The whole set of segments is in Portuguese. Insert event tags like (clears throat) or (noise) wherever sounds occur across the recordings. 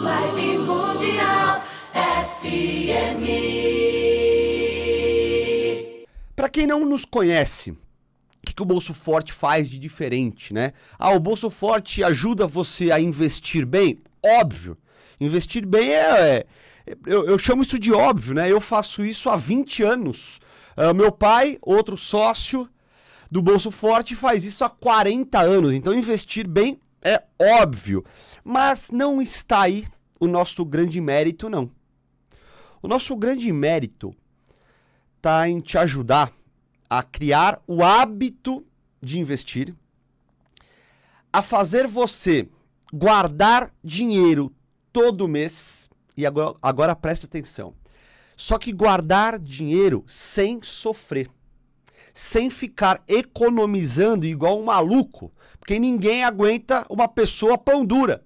Live Mundial FM. Para quem não nos conhece, o que, que o Bolso Forte faz de diferente, né? Ah, o Bolso Forte ajuda você a investir bem? Óbvio. Investir bem é. é eu, eu, chamo isso de óbvio, né? Eu faço isso há 20 anos. Uh, meu pai, outro sócio do Bolso Forte, faz isso há 40 anos. Então, investir bem é óbvio. Mas não está aí o nosso grande mérito, não. O nosso grande mérito está em te ajudar a criar o hábito de investir, a fazer você guardar dinheiro todo mês. E agora, agora atenção. Só que guardar dinheiro sem sofrer sem ficar economizando igual um maluco, porque ninguém aguenta uma pessoa pão dura.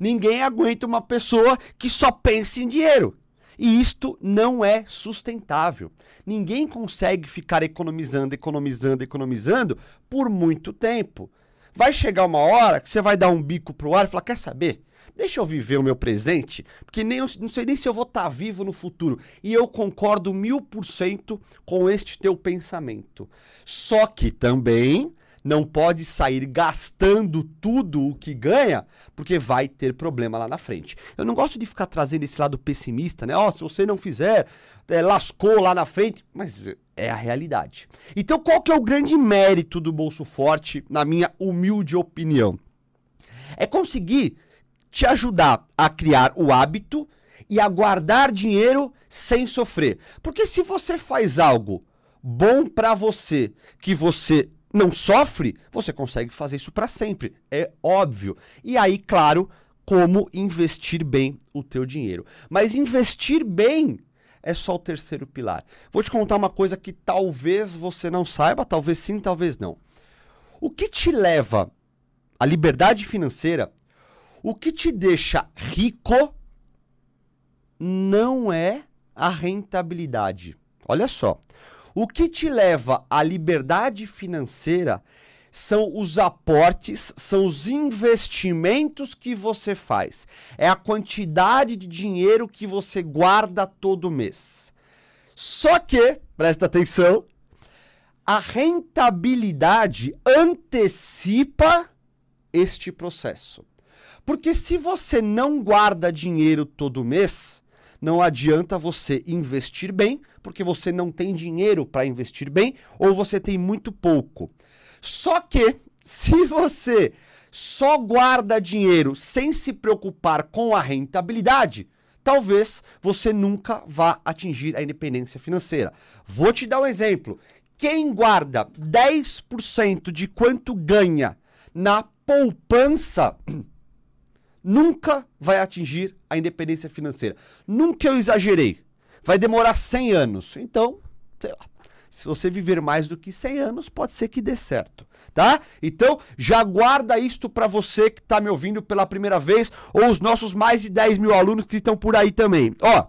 Ninguém aguenta uma pessoa que só pensa em dinheiro. E isto não é sustentável. Ninguém consegue ficar economizando, economizando, economizando por muito tempo. Vai chegar uma hora que você vai dar um bico pro ar e falar: quer saber? Deixa eu viver o meu presente, porque nem eu, não sei nem se eu vou estar tá vivo no futuro. E eu concordo mil por cento com este teu pensamento. Só que também não pode sair gastando tudo o que ganha, porque vai ter problema lá na frente. Eu não gosto de ficar trazendo esse lado pessimista, né? Ó, oh, se você não fizer, é, lascou lá na frente, mas é a realidade. Então, qual que é o grande mérito do bolso forte, na minha humilde opinião? É conseguir te ajudar a criar o hábito e a guardar dinheiro sem sofrer. Porque se você faz algo bom para você, que você não sofre, você consegue fazer isso para sempre, é óbvio. E aí, claro, como investir bem o teu dinheiro. Mas investir bem é só o terceiro pilar. Vou te contar uma coisa que talvez você não saiba, talvez sim, talvez não. O que te leva à liberdade financeira o que te deixa rico não é a rentabilidade. Olha só. O que te leva à liberdade financeira são os aportes, são os investimentos que você faz, é a quantidade de dinheiro que você guarda todo mês. Só que, presta atenção, a rentabilidade antecipa este processo. Porque se você não guarda dinheiro todo mês, não adianta você investir bem, porque você não tem dinheiro para investir bem ou você tem muito pouco. Só que (laughs) se você só guarda dinheiro sem se preocupar com a rentabilidade, talvez você nunca vá atingir a independência financeira. Vou te dar um exemplo. Quem guarda 10% de quanto ganha na poupança (clears throat) nunca vai atingir a independência financeira. Nunca eu exagerei. Vai demorar 100 anos. Então, sei lá. Se você viver mais do que 100 anos, pode ser que dê certo, tá? Então, já guarda isto para você que está me ouvindo pela primeira vez ou os nossos mais de 10 mil alunos que estão por aí também. Ó,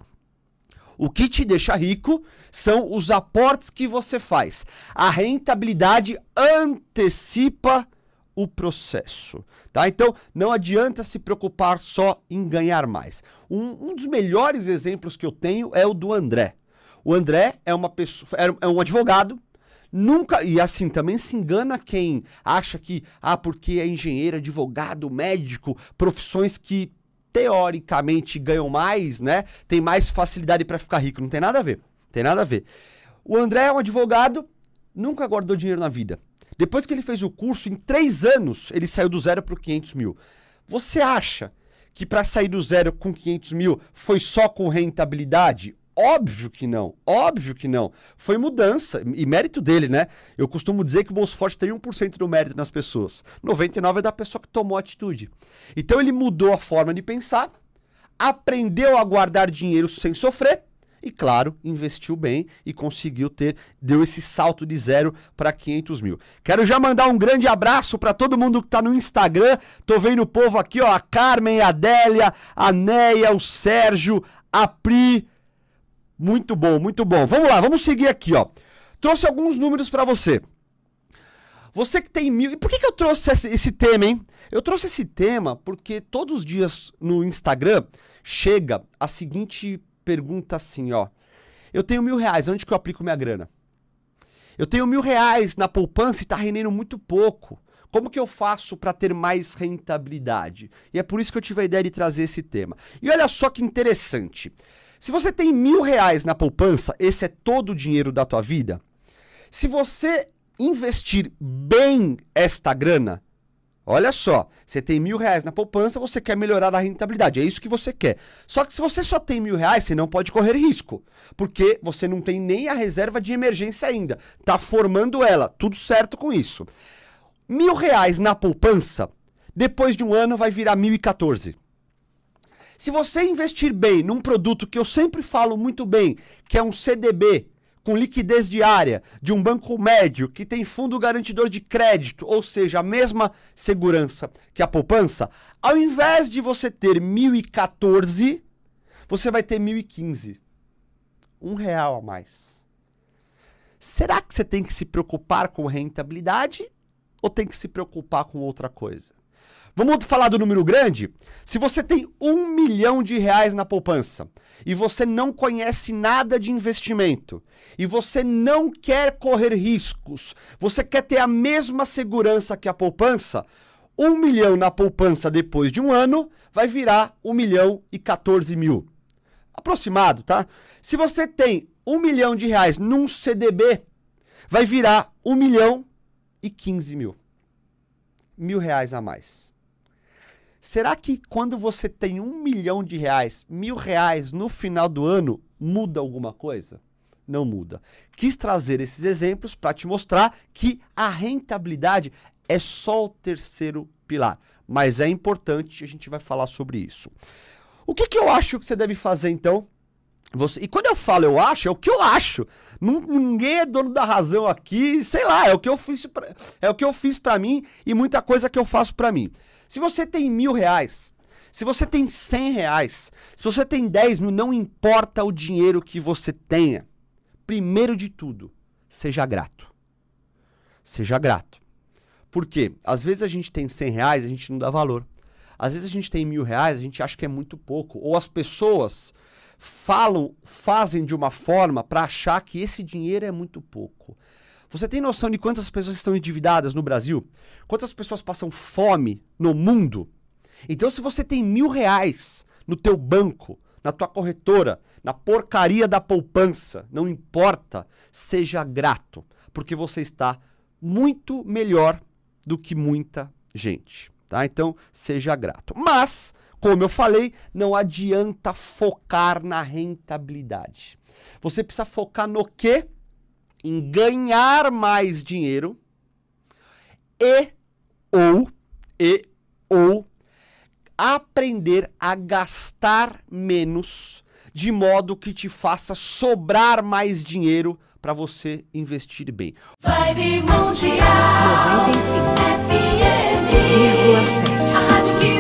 o que te deixa rico são os aportes que você faz. A rentabilidade antecipa o processo, tá? Então, não adianta se preocupar só em ganhar mais. Um, um dos melhores exemplos que eu tenho é o do André. O André é uma pessoa, é, é um advogado Nunca, e assim, também se engana quem acha que, ah, porque é engenheiro, advogado, médico, profissões que teoricamente ganham mais, né? Tem mais facilidade para ficar rico. Não tem nada a ver. Tem nada a ver. O André é um advogado, nunca guardou dinheiro na vida. Depois que ele fez o curso, em três anos, ele saiu do zero para 500 mil. Você acha que para sair do zero com 500 mil foi só com rentabilidade? Óbvio que não, óbvio que não. Foi mudança, e mérito dele, né? Eu costumo dizer que o Forte tem 1% do mérito nas pessoas. 99% é da pessoa que tomou atitude. Então ele mudou a forma de pensar, aprendeu a guardar dinheiro sem sofrer, e claro, investiu bem e conseguiu ter, deu esse salto de zero para 500 mil. Quero já mandar um grande abraço para todo mundo que está no Instagram. Tô vendo o povo aqui, ó, a Carmen, a Adélia, a Neia, o Sérgio, a Pri. Muito bom, muito bom. Vamos lá, vamos seguir aqui, ó. Trouxe alguns números para você. Você que tem mil. E por que, que eu trouxe esse, esse tema, hein? Eu trouxe esse tema porque todos os dias no Instagram chega a seguinte pergunta assim, ó. Eu tenho mil reais, onde que eu aplico minha grana? Eu tenho mil reais na poupança e está rendendo muito pouco. Como que eu faço para ter mais rentabilidade? E é por isso que eu tive a ideia de trazer esse tema. E olha só que interessante. Se você tem mil reais na poupança, esse é todo o dinheiro da tua vida. Se você investir bem esta grana, Olha só, você tem mil reais na poupança, você quer melhorar a rentabilidade, é isso que você quer. Só que se você só tem mil reais, você não pode correr risco, porque você não tem nem a reserva de emergência ainda. Tá formando ela, tudo certo com isso. Mil reais na poupança, depois de um ano vai virar mil e quatorze. Se você investir bem num produto que eu sempre falo muito bem, que é um CDB, com liquidez diária de um banco médio que tem fundo garantidor de crédito, ou seja, a mesma segurança que a poupança, ao invés de você ter 1014, você vai ter 1015. Um real a mais. Será que você tem que se preocupar com rentabilidade ou tem que se preocupar com outra coisa? Vamos falar do número grande? Se você tem um milhão de reais na poupança e você não conhece nada de investimento e você não quer correr riscos, você quer ter a mesma segurança que a poupança, um milhão na poupança depois de um ano vai virar um milhão e 14 mil. Aproximado, tá? Se você tem um milhão de reais num CDB, vai virar um milhão e 15 mil. Mil reais a mais. Será que quando você tem um milhão de reais, mil reais no final do ano, muda alguma coisa? Não muda. Quis trazer esses exemplos para te mostrar que a rentabilidade é só o terceiro pilar, mas é importante, a gente vai falar sobre isso. O que, que eu acho que você deve fazer então? Você, e quando eu falo eu acho, é o que eu acho. Ninguém é dono da razão aqui, sei lá, é o que eu fiz para é o que eu fiz para mim e muita coisa que eu faço para mim. Se você tem mil reais, se você tem cem reais, se você tem dez mil, não importa o dinheiro que você tenha. Primeiro de tudo, seja grato. Seja grato. Por quê? Às vezes a gente tem cem reais a gente não dá valor. Às vezes a gente tem mil reais, a gente acha que é muito pouco. Ou as pessoas falam, fazem de uma forma para achar que esse dinheiro é muito pouco. Você tem noção de quantas pessoas estão endividadas no Brasil? Quantas pessoas passam fome no mundo? Então, se você tem mil reais no teu banco, na tua corretora, na porcaria da poupança, não importa, seja grato, porque você está muito melhor do que muita gente, tá? Então, seja grato. Mas, como eu falei, não adianta focar na rentabilidade. Você precisa focar no quê? em ganhar mais dinheiro e ou e ou aprender a gastar menos de modo que te faça sobrar mais dinheiro para você investir bem. Vibe Mundial 95 FM 7.